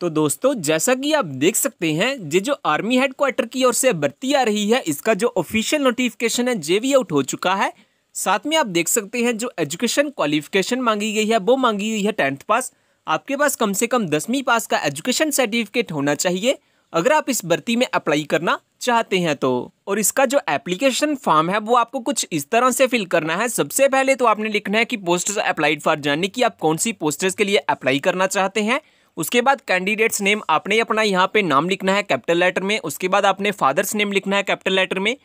तो दोस्तों जैसा कि आप देख सकते हैं ये जो आर्मी हेडक्वार्टर की ओर से भर्ती आ रही है इसका जो ऑफिशियल नोटिफिकेशन है जेवी आउट हो चुका है साथ में आप देख सकते हैं जो एजुकेशन क्वालिफिकेशन मांगी गई है वो मांगी गई है टेंथ पास आपके पास कम से कम दसवीं पास का एजुकेशन सर्टिफिकेट होना चाहिए अगर आप इस भर्ती में अप्लाई करना चाहते हैं तो और इसका जो एप्लीकेशन फॉर्म है वो आपको कुछ इस तरह से फिल करना है सबसे पहले तो आपने लिखना है कि पोस्टर्स अप्लाइड फॉर जानने की आप कौन सी पोस्टर्स के लिए अप्लाई करना चाहते हैं उसके बाद कैंडिडेट्स नेम आपने अपना यहाँ पे नाम लिखना है कैपिटल लेटर में उसके बाद आपने फादर्स नेम लिखना है कैपिटल लेटर में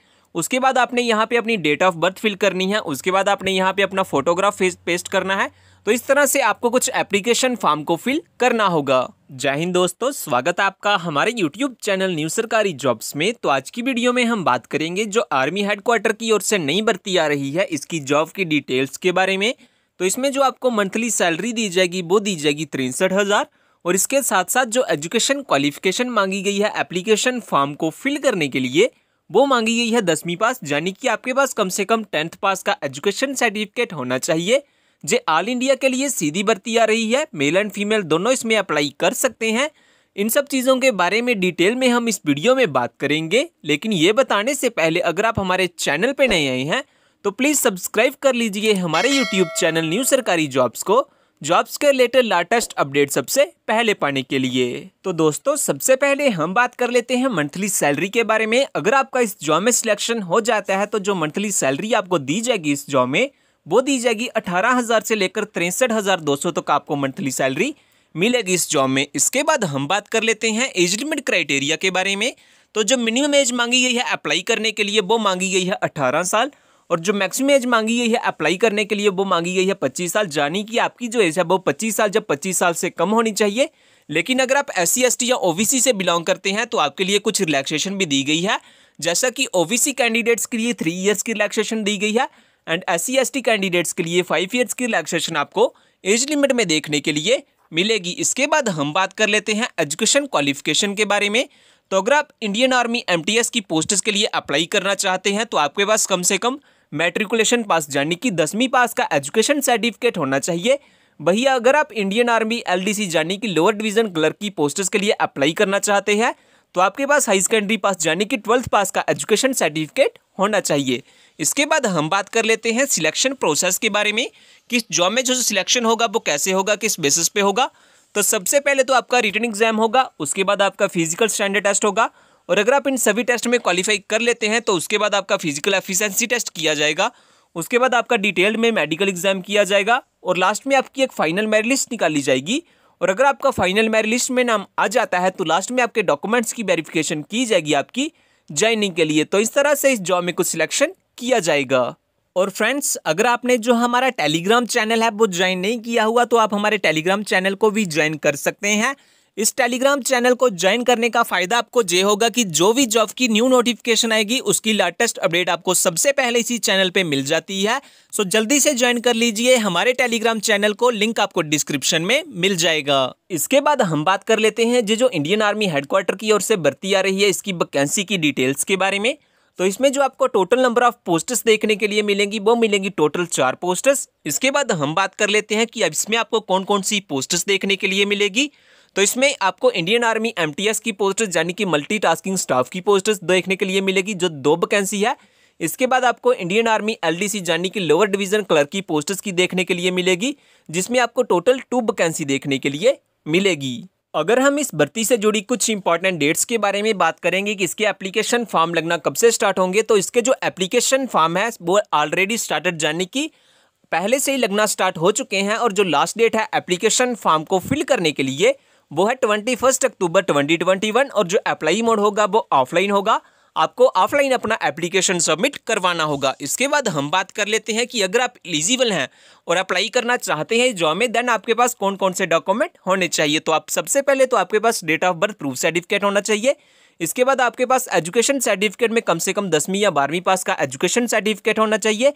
उसके बाद आपने यहाँ पे अपनी डेट ऑफ बर्थ फिल करनी है उसके बाद आपने यहाँ पे अपना फोटोग्राफ पेस्ट करना है तो इस तरह से आपको कुछ एप्लीकेशन फॉर्म को फिल करना होगा जय हिंद दोस्तों स्वागत है आपका हमारे यूट्यूब चैनल न्यू सरकारी जॉब्स में तो आज की वीडियो में हम बात करेंगे जो आर्मी हेडक्वार्टर की ओर से नई भर्ती आ रही है इसकी जॉब की डिटेल्स के बारे में तो इसमें जो आपको मंथली सैलरी दी जाएगी वो दी जाएगी तिरसठ हज़ार और इसके साथ साथ जो एजुकेशन क्वालिफिकेशन मांगी गई है एप्लीकेशन फॉर्म को फिल करने के लिए वो मांगी गई है दसवीं पास यानी कि आपके पास कम से कम टेंथ पास का एजुकेशन सर्टिफिकेट होना चाहिए जे ऑल इंडिया के लिए सीधी भर्ती आ रही है मेल एंड फीमेल दोनों इसमें अप्लाई कर सकते हैं इन सब चीज़ों के बारे में डिटेल में हम इस वीडियो में बात करेंगे लेकिन ये बताने से पहले अगर आप हमारे चैनल पर नए आए हैं तो प्लीज़ सब्सक्राइब कर लीजिए हमारे यूट्यूब चैनल न्यू सरकारी जॉब्स को जॉब्स के रिलेटेड लेटेस्ट अपडेट सबसे पहले पाने के लिए तो दोस्तों सबसे पहले हम बात कर लेते हैं मंथली सैलरी के बारे में अगर आपका इस जॉब में सिलेक्शन हो जाता है तो जो मंथली सैलरी आपको दी जाएगी इस जॉब में वो दी जाएगी अठारह हज़ार से लेकर तिरसठ हज़ार दो सौ तक आपको मंथली सैलरी मिलेगी इस जॉब में इसके बाद हम बात कर लेते हैं एज लिमिट क्राइटेरिया के बारे में तो जो मिनिमम एज मांगी गई है अप्लाई करने के लिए वो मांगी गई है अठारह साल और जो मैक्सिमम एज मांगी गई है अप्लाई करने के लिए वो मांगी गई है पच्चीस साल यानी कि आपकी जो एज है वो पच्चीस साल जब पच्चीस साल से कम होनी चाहिए लेकिन अगर आप एस सी या ओ से बिलोंग करते हैं तो आपके लिए कुछ रिलैक्सेशन भी दी गई है जैसा कि ओ कैंडिडेट्स के लिए थ्री ईयर्स की रिलैक्सेशन दी गई है एंड एस सी कैंडिडेट्स के लिए फाइव ईयर्स की रिलैक्सेशन आपको एज लिमिट में देखने के लिए मिलेगी इसके बाद हम बात कर लेते हैं एजुकेशन क्वालिफिकेशन के बारे में तो अगर आप इंडियन आर्मी एमटीएस की पोस्ट्स के लिए अप्लाई करना चाहते हैं तो आपके पास कम से कम मैट्रिकुलेशन पास यानी कि दसवीं पास का एजुकेशन सर्टिफिकेट होना चाहिए भैया अगर आप इंडियन आर्मी एलडीसी यानी कि लोअर डिवीजन क्लर्क की पोस्टर्स के लिए अप्लाई करना चाहते हैं तो आपके पास हाई सेकेंडरी पास यानी कि ट्वेल्थ पास का एजुकेशन सर्टिफिकेट होना चाहिए इसके बाद हम बात कर लेते हैं सिलेक्शन प्रोसेस के बारे में कि जॉब में जो सिलेक्शन होगा वो कैसे होगा किस बेसिस पे होगा तो सबसे पहले तो आपका रिटर्न एग्जाम होगा उसके बाद आपका फिजिकल स्टैंडर्ड टेस्ट होगा और अगर आप इन सभी टेस्ट में क्वालिफाई कर लेते हैं तो उसके बाद आपका फिजिकल एफिशिएंसी टेस्ट किया जाएगा उसके बाद आपका डिटेल्ड में मेडिकल एग्जाम किया जाएगा और लास्ट में आपकी एक फाइनल मेरिट लिस्ट निकाली जाएगी और अगर आपका फाइनल मेरिट लिस्ट में नाम आ जाता है तो लास्ट में आपके डॉक्यूमेंट्स की वेरिफिकेशन की जाएगी आपकी ज्वाइनिंग के लिए तो इस तरह से इस जॉब में कुछ सिलेक्शन किया जाएगा और फ्रेंड्स अगर आपने जो हमारा टेलीग्राम चैनल है वो ज्वाइन नहीं किया हुआ तो आप हमारे टेलीग्राम चैनल को भी ज्वाइन कर सकते हैं इस टेलीग्राम चैनल को ज्वाइन करने का फायदा आपको ये होगा कि जो भी जॉब की न्यू नोटिफिकेशन आएगी उसकी लेटेस्ट अपडेट आपको सबसे पहले इसी चैनल पे मिल जाती है सो जल्दी से ज्वाइन कर लीजिए हमारे टेलीग्राम चैनल को लिंक आपको डिस्क्रिप्शन में मिल जाएगा इसके बाद हम बात कर लेते हैं जो इंडियन आर्मी हेडक्वार्टर की ओर से भर्ती आ रही है इसकी वैकेंसी की डिटेल्स के बारे में तो इसमें जो आपको टोटल नंबर ऑफ पोस्टर्स देखने के लिए मिलेंगी वो मिलेंगी टोटल चार पोस्टर्स इसके बाद हम बात कर लेते हैं कि अब इसमें आपको कौन कौन सी पोस्टर्स देखने के लिए मिलेगी तो इसमें आपको इंडियन आर्मी एम की पोस्टर्स यानी कि मल्टीटास्किंग स्टाफ की पोस्टर्स देखने के लिए मिलेगी जो दो वैकेंसी है इसके बाद आपको इंडियन आर्मी एलडीसी यानी कि लोअर डिवीजन क्लर्क की पोस्टर्स की देखने के लिए मिलेगी जिसमें आपको टोटल टू वैकेंसी देखने के लिए मिलेगी अगर हम इस भर्ती से जुड़ी कुछ इंपॉर्टेंट डेट्स के बारे में बात करेंगे कि इसके एप्लीकेशन फॉर्म लगना कब से स्टार्ट होंगे तो इसके जो एप्लीकेशन फॉर्म है वो ऑलरेडी स्टार्टेड यानी कि पहले से ही लगना स्टार्ट हो चुके हैं और जो लास्ट डेट है एप्लीकेशन फॉर्म को फिल करने के लिए वो है twenty first October twenty twenty one और जो अप्लाई मोड होगा वो ऑफलाइन होगा आपको ऑफलाइन अपना एप्लीकेशन सबमिट करवाना होगा इसके बाद हम बात कर लेते हैं कि अगर आप एलिजिबल हैं और अप्लाई करना चाहते हैं जॉब में देन आपके पास कौन कौन से डॉक्यूमेंट होने चाहिए तो आप सबसे पहले तो आपके पास date of birth proof certificate होना चाहिए इसके बाद आपके पास एजुकेशन सर्टिफिकेट में कम से कम दसवीं या बारहवीं पास का एजुकेशन सर्टिफिकेट होना चाहिए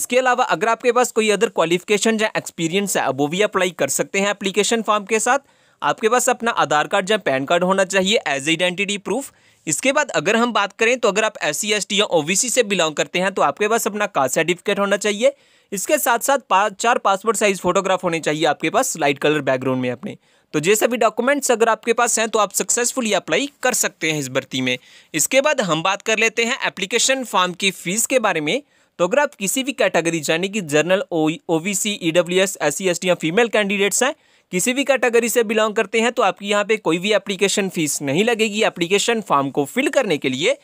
इसके अलावा अगर आपके पास कोई अदर क्वालिफिकेशन या एक्सपीरियंस है वो भी अप्लाई कर सकते हैं एप्लीकेशन फॉर्म के साथ आपके पास अपना आधार कार्ड या पैन कार्ड होना चाहिए एज आइडेंटिटी प्रूफ इसके बाद अगर हम बात करें तो अगर आप एस सी या ओ से बिलोंग करते हैं तो आपके पास अपना कास्ट सर्टिफिकेट होना चाहिए इसके साथ साथ पा, चार पासपोर्ट साइज फोटोग्राफ होने चाहिए आपके पास लाइट कलर बैकग्राउंड में अपने तो ये सभी डॉक्यूमेंट्स अगर आपके पास हैं तो आप सक्सेसफुली अप्लाई कर सकते हैं इस भर्ती में इसके बाद हम बात कर लेते हैं एप्लीकेशन फॉर्म की फ़ीस के बारे में तो अगर आप किसी भी कैटेगरी यानी कि general O OBC EWS SC ST या फीमेल कैंडिडेट्स हैं किसी भी कैटेगरी से बिलोंग करते हैं तो आपकी यहाँ पे कोई भी एप्लीकेशन फीस नहीं लगेगी एप्लीकेशन फॉर्म को फिल करने के लिए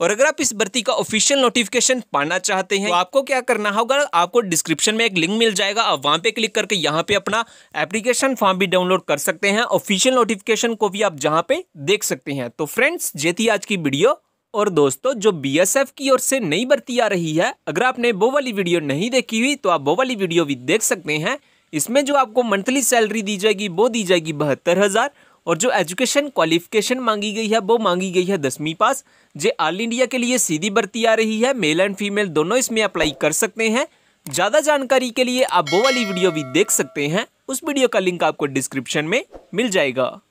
और अगर आप इस भर्ती का ऑफिशियल नोटिफिकेशन पाना चाहते हैं तो आपको क्या करना होगा आपको डिस्क्रिप्शन में एक लिंक मिल जाएगा आप वहाँ पे क्लिक करके यहाँ पे अपना एप्लीकेशन फॉर्म भी डाउनलोड कर सकते हैं ऑफिशियल नोटिफिकेशन को भी आप जहाँ पे देख सकते हैं तो फ्रेंड्स ये थी आज की वीडियो और दोस्तों जो बीएसएफ की ओर से नई भर्ती आ रही है अगर आपने वो वाली वीडियो नहीं देखी हुई तो आप वो वाली वीडियो भी देख सकते हैं इसमें जो आपको मंथली सैलरी दी जाएगी वो दी जाएगी बहत्तर हज़ार और जो एजुकेशन क्वालिफिकेशन मांगी गई है वो मांगी गई है दसवीं पास जे ऑल इंडिया के लिए सीधी भर्ती आ रही है मेल एंड फीमेल दोनों इसमें अप्लाई कर सकते हैं ज़्यादा जानकारी के लिए आप वो वाली वीडियो भी देख सकते हैं उस वीडियो का लिंक आपको डिस्क्रिप्शन में मिल जाएगा